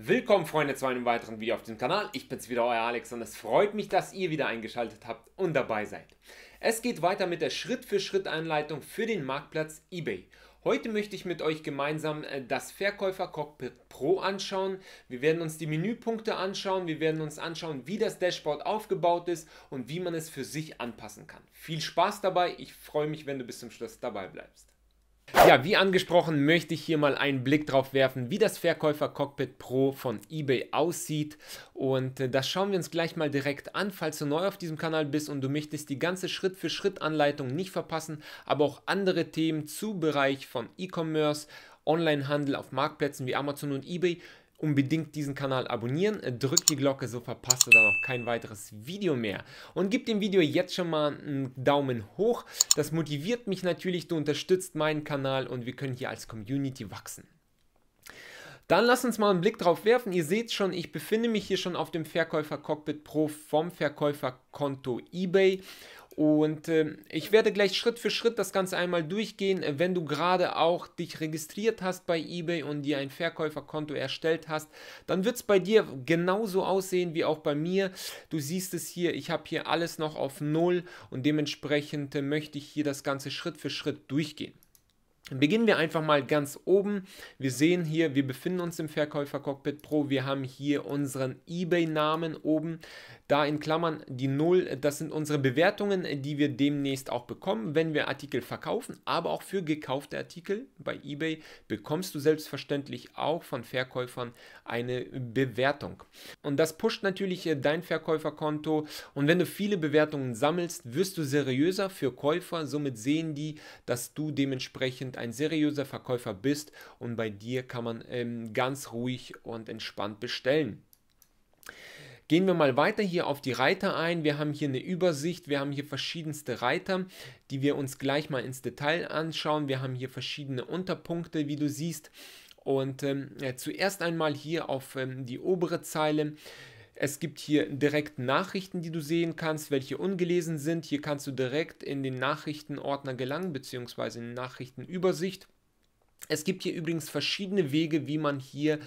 Willkommen Freunde zu einem weiteren Video auf dem Kanal. Ich bin's wieder, euer Alex und es freut mich, dass ihr wieder eingeschaltet habt und dabei seid. Es geht weiter mit der Schritt-für-Schritt-Anleitung für den Marktplatz eBay. Heute möchte ich mit euch gemeinsam äh, das Verkäufer-Cockpit Pro anschauen. Wir werden uns die Menüpunkte anschauen, wir werden uns anschauen, wie das Dashboard aufgebaut ist und wie man es für sich anpassen kann. Viel Spaß dabei, ich freue mich, wenn du bis zum Schluss dabei bleibst. Ja, wie angesprochen, möchte ich hier mal einen Blick drauf werfen, wie das Verkäufer-Cockpit Pro von eBay aussieht. Und äh, das schauen wir uns gleich mal direkt an. Falls du neu auf diesem Kanal bist und du möchtest die ganze Schritt-für-Schritt-Anleitung nicht verpassen, aber auch andere Themen zu Bereich von E-Commerce, Onlinehandel auf Marktplätzen wie Amazon und eBay, unbedingt diesen Kanal abonnieren, äh, drück die Glocke, so verpasst du dann auch kein weiteres Video mehr. Und gib dem Video jetzt schon mal einen Daumen hoch, das motiviert mich natürlich, du unterstützt meinen Kanal und wir können hier als Community wachsen. Dann lasst uns mal einen Blick drauf werfen. Ihr seht schon, ich befinde mich hier schon auf dem Verkäufer Cockpit Pro vom Verkäuferkonto eBay und äh, ich werde gleich Schritt für Schritt das Ganze einmal durchgehen. Wenn du gerade auch dich registriert hast bei eBay und dir ein Verkäuferkonto erstellt hast, dann wird es bei dir genauso aussehen wie auch bei mir. Du siehst es hier, ich habe hier alles noch auf Null und dementsprechend äh, möchte ich hier das Ganze Schritt für Schritt durchgehen. Beginnen wir einfach mal ganz oben. Wir sehen hier, wir befinden uns im Verkäufer Cockpit Pro. Wir haben hier unseren eBay-Namen oben. Da in Klammern die 0, das sind unsere Bewertungen, die wir demnächst auch bekommen, wenn wir Artikel verkaufen, aber auch für gekaufte Artikel bei eBay bekommst du selbstverständlich auch von Verkäufern eine Bewertung. Und das pusht natürlich äh, dein Verkäuferkonto und wenn du viele Bewertungen sammelst, wirst du seriöser für Käufer, somit sehen die, dass du dementsprechend ein seriöser Verkäufer bist und bei dir kann man ähm, ganz ruhig und entspannt bestellen. Gehen wir mal weiter hier auf die Reiter ein. Wir haben hier eine Übersicht, wir haben hier verschiedenste Reiter, die wir uns gleich mal ins Detail anschauen. Wir haben hier verschiedene Unterpunkte, wie du siehst. Und ähm, ja, zuerst einmal hier auf ähm, die obere Zeile. Es gibt hier direkt Nachrichten, die du sehen kannst, welche ungelesen sind. Hier kannst du direkt in den Nachrichtenordner gelangen, beziehungsweise in die Nachrichtenübersicht. Es gibt hier übrigens verschiedene Wege, wie man hier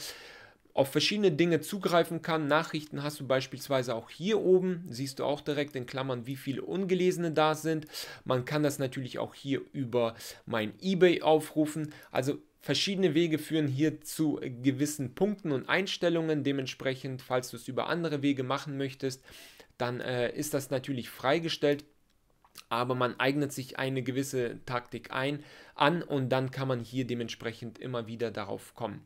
auf verschiedene Dinge zugreifen kann. Nachrichten hast du beispielsweise auch hier oben, siehst du auch direkt in Klammern, wie viele ungelesene da sind. Man kann das natürlich auch hier über mein eBay aufrufen. Also verschiedene Wege führen hier zu gewissen Punkten und Einstellungen. Dementsprechend, falls du es über andere Wege machen möchtest, dann äh, ist das natürlich freigestellt. Aber man eignet sich eine gewisse Taktik ein an und dann kann man hier dementsprechend immer wieder darauf kommen.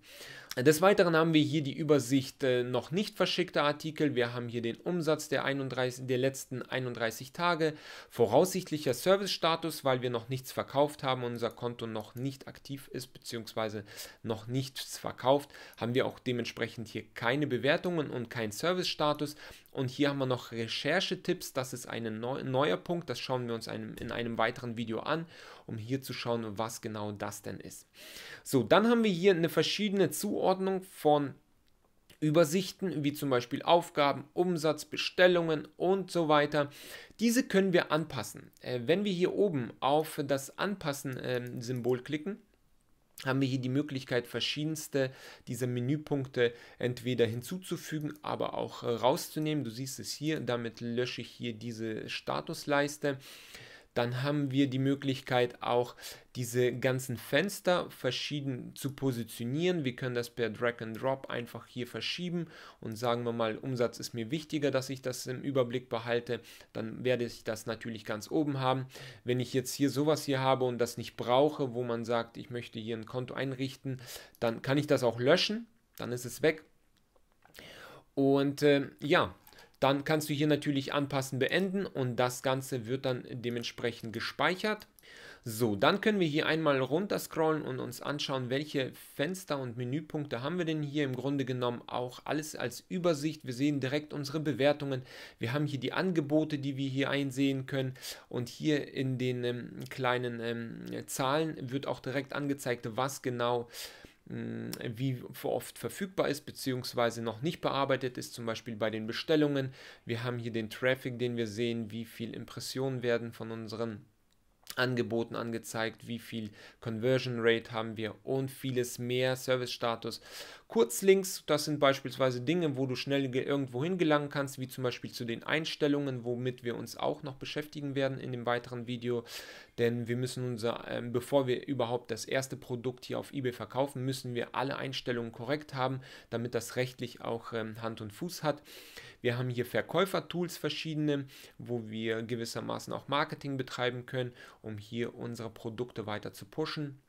Des Weiteren haben wir hier die Übersicht äh, noch nicht verschickter Artikel. Wir haben hier den Umsatz der, 31, der letzten 31 Tage, voraussichtlicher Service-Status, weil wir noch nichts verkauft haben, unser Konto noch nicht aktiv ist bzw. noch nichts verkauft, haben wir auch dementsprechend hier keine Bewertungen und keinen Service-Status. Und hier haben wir noch Recherchetipps, das ist ein neuer Punkt, das schauen wir uns einem, in einem weiteren Video an, um hier zu schauen, was was genau das denn ist. So, dann haben wir hier eine verschiedene Zuordnung von Übersichten wie zum Beispiel Aufgaben, Umsatz, Bestellungen und so weiter. Diese können wir anpassen. Äh, wenn wir hier oben auf das Anpassen-Symbol ähm, klicken, haben wir hier die Möglichkeit, verschiedenste dieser Menüpunkte entweder hinzuzufügen, aber auch äh, rauszunehmen. Du siehst es hier, damit lösche ich hier diese Statusleiste. Dann haben wir die Möglichkeit auch diese ganzen Fenster verschieden zu positionieren. Wir können das per Drag and Drop einfach hier verschieben und sagen wir mal, Umsatz ist mir wichtiger, dass ich das im Überblick behalte. Dann werde ich das natürlich ganz oben haben. Wenn ich jetzt hier sowas hier habe und das nicht brauche, wo man sagt, ich möchte hier ein Konto einrichten, dann kann ich das auch löschen. Dann ist es weg. Und äh, ja, dann kannst du hier natürlich anpassen, beenden und das Ganze wird dann dementsprechend gespeichert. So, dann können wir hier einmal runter scrollen und uns anschauen, welche Fenster und Menüpunkte haben wir denn hier. Im Grunde genommen auch alles als Übersicht. Wir sehen direkt unsere Bewertungen. Wir haben hier die Angebote, die wir hier einsehen können. Und hier in den ähm, kleinen ähm, Zahlen wird auch direkt angezeigt, was genau äh, wie oft verfügbar ist beziehungsweise noch nicht bearbeitet ist, zum Beispiel bei den Bestellungen. Wir haben hier den Traffic, den wir sehen, wie viele Impressionen werden von unseren Angeboten angezeigt, wie viel Conversion Rate haben wir und vieles mehr, Service Status. Kurzlinks, das sind beispielsweise Dinge, wo du schnell irgendwo hingelangen kannst, wie zum Beispiel zu den Einstellungen, womit wir uns auch noch beschäftigen werden in dem weiteren Video, denn wir müssen unser, äh, bevor wir überhaupt das erste Produkt hier auf eBay verkaufen, müssen wir alle Einstellungen korrekt haben, damit das rechtlich auch ähm, Hand und Fuß hat. Wir haben hier Verkäufer-Tools verschiedene, wo wir gewissermaßen auch Marketing betreiben können, um hier unsere Produkte weiter zu pushen.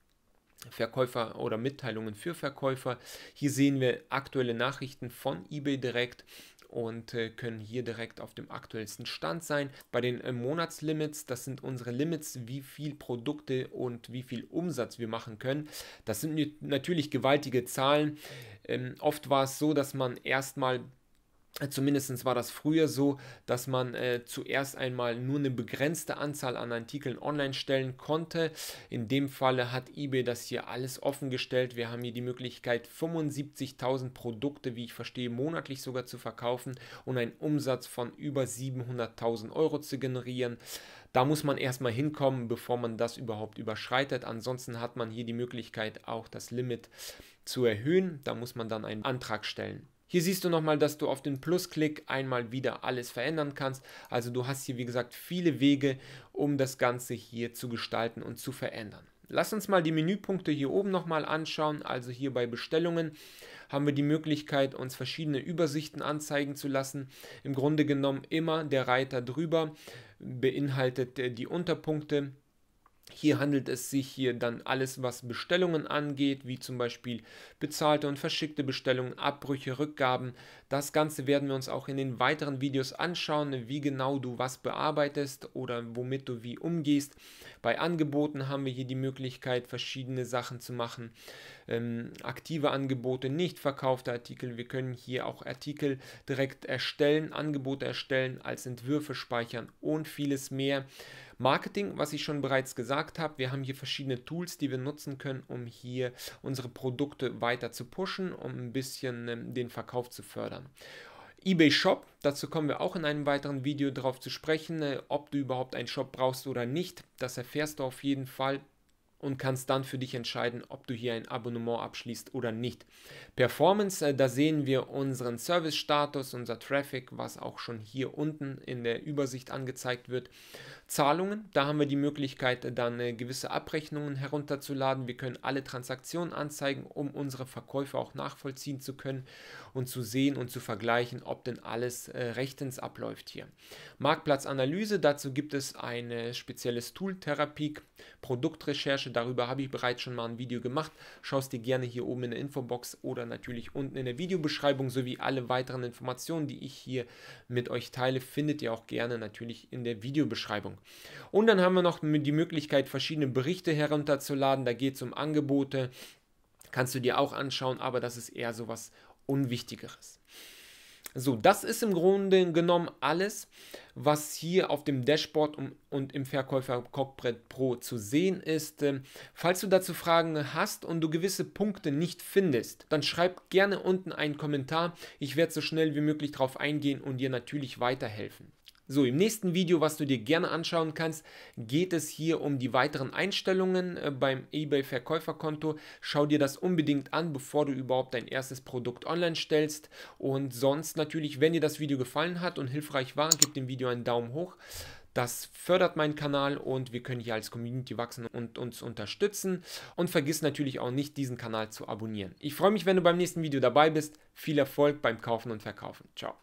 Verkäufer oder Mitteilungen für Verkäufer. Hier sehen wir aktuelle Nachrichten von eBay direkt und äh, können hier direkt auf dem aktuellsten Stand sein. Bei den äh, Monatslimits, das sind unsere Limits, wie viel Produkte und wie viel Umsatz wir machen können. Das sind natürlich gewaltige Zahlen. Ähm, oft war es so, dass man erstmal Zumindest war das früher so, dass man äh, zuerst einmal nur eine begrenzte Anzahl an Artikeln online stellen konnte. In dem Falle hat eBay das hier alles offen gestellt. Wir haben hier die Möglichkeit, 75.000 Produkte, wie ich verstehe, monatlich sogar zu verkaufen und einen Umsatz von über 700.000 Euro zu generieren. Da muss man erstmal hinkommen, bevor man das überhaupt überschreitet. Ansonsten hat man hier die Möglichkeit, auch das Limit zu erhöhen. Da muss man dann einen Antrag stellen. Hier siehst du nochmal, dass du auf den Plusklick einmal wieder alles verändern kannst. Also du hast hier, wie gesagt, viele Wege, um das Ganze hier zu gestalten und zu verändern. Lass uns mal die Menüpunkte hier oben nochmal anschauen. Also hier bei Bestellungen haben wir die Möglichkeit, uns verschiedene Übersichten anzeigen zu lassen. Im Grunde genommen immer der Reiter drüber beinhaltet äh, die Unterpunkte hier handelt es sich hier dann alles, was Bestellungen angeht, wie zum Beispiel bezahlte und verschickte Bestellungen, Abbrüche, Rückgaben. Das Ganze werden wir uns auch in den weiteren Videos anschauen, wie genau du was bearbeitest oder womit du wie umgehst. Bei Angeboten haben wir hier die Möglichkeit, verschiedene Sachen zu machen. Ähm, aktive Angebote, nicht verkaufte Artikel. Wir können hier auch Artikel direkt erstellen, Angebote erstellen, als Entwürfe speichern und vieles mehr. Marketing, was ich schon bereits gesagt habe, wir haben hier verschiedene Tools, die wir nutzen können, um hier unsere Produkte weiter zu pushen, um ein bisschen ähm, den Verkauf zu fördern eBay Shop. Dazu kommen wir auch in einem weiteren Video darauf zu sprechen, äh, ob du überhaupt einen Shop brauchst oder nicht. Das erfährst du auf jeden Fall und kannst dann für dich entscheiden, ob du hier ein Abonnement abschließt oder nicht. Performance, äh, da sehen wir unseren Service-Status, unser Traffic, was auch schon hier unten in der Übersicht angezeigt wird. Zahlungen, da haben wir die Möglichkeit, dann äh, gewisse Abrechnungen herunterzuladen. Wir können alle Transaktionen anzeigen, um unsere Verkäufe auch nachvollziehen zu können und zu sehen und zu vergleichen, ob denn alles äh, rechtens abläuft hier. Marktplatzanalyse, dazu gibt es ein spezielles Tool, Therapie, Produktrecherche, Darüber habe ich bereits schon mal ein Video gemacht. Schau es dir gerne hier oben in der Infobox oder natürlich unten in der Videobeschreibung sowie alle weiteren Informationen, die ich hier mit euch teile, findet ihr auch gerne natürlich in der Videobeschreibung. Und dann haben wir noch die Möglichkeit, verschiedene Berichte herunterzuladen. Da geht es um Angebote. Kannst du dir auch anschauen, aber das ist eher so was Unwichtigeres. So, das ist im Grunde genommen alles, was hier auf dem Dashboard und im Verkäufer Cockpit Pro zu sehen ist. Ähm, falls du dazu Fragen hast und du gewisse Punkte nicht findest, dann schreib gerne unten einen Kommentar. Ich werde so schnell wie möglich darauf eingehen und dir natürlich weiterhelfen. So, im nächsten Video, was du dir gerne anschauen kannst, geht es hier um die weiteren Einstellungen äh, beim eBay-Verkäuferkonto. Schau dir das unbedingt an, bevor du überhaupt dein erstes Produkt online stellst. Und sonst natürlich, wenn dir das Video gefallen hat und hilfreich war, gib dem Video einen Daumen hoch. Das fördert meinen Kanal und wir können hier als Community wachsen und uns unterstützen. Und vergiss natürlich auch nicht, diesen Kanal zu abonnieren. Ich freue mich, wenn du beim nächsten Video dabei bist. Viel Erfolg beim Kaufen und Verkaufen. Ciao.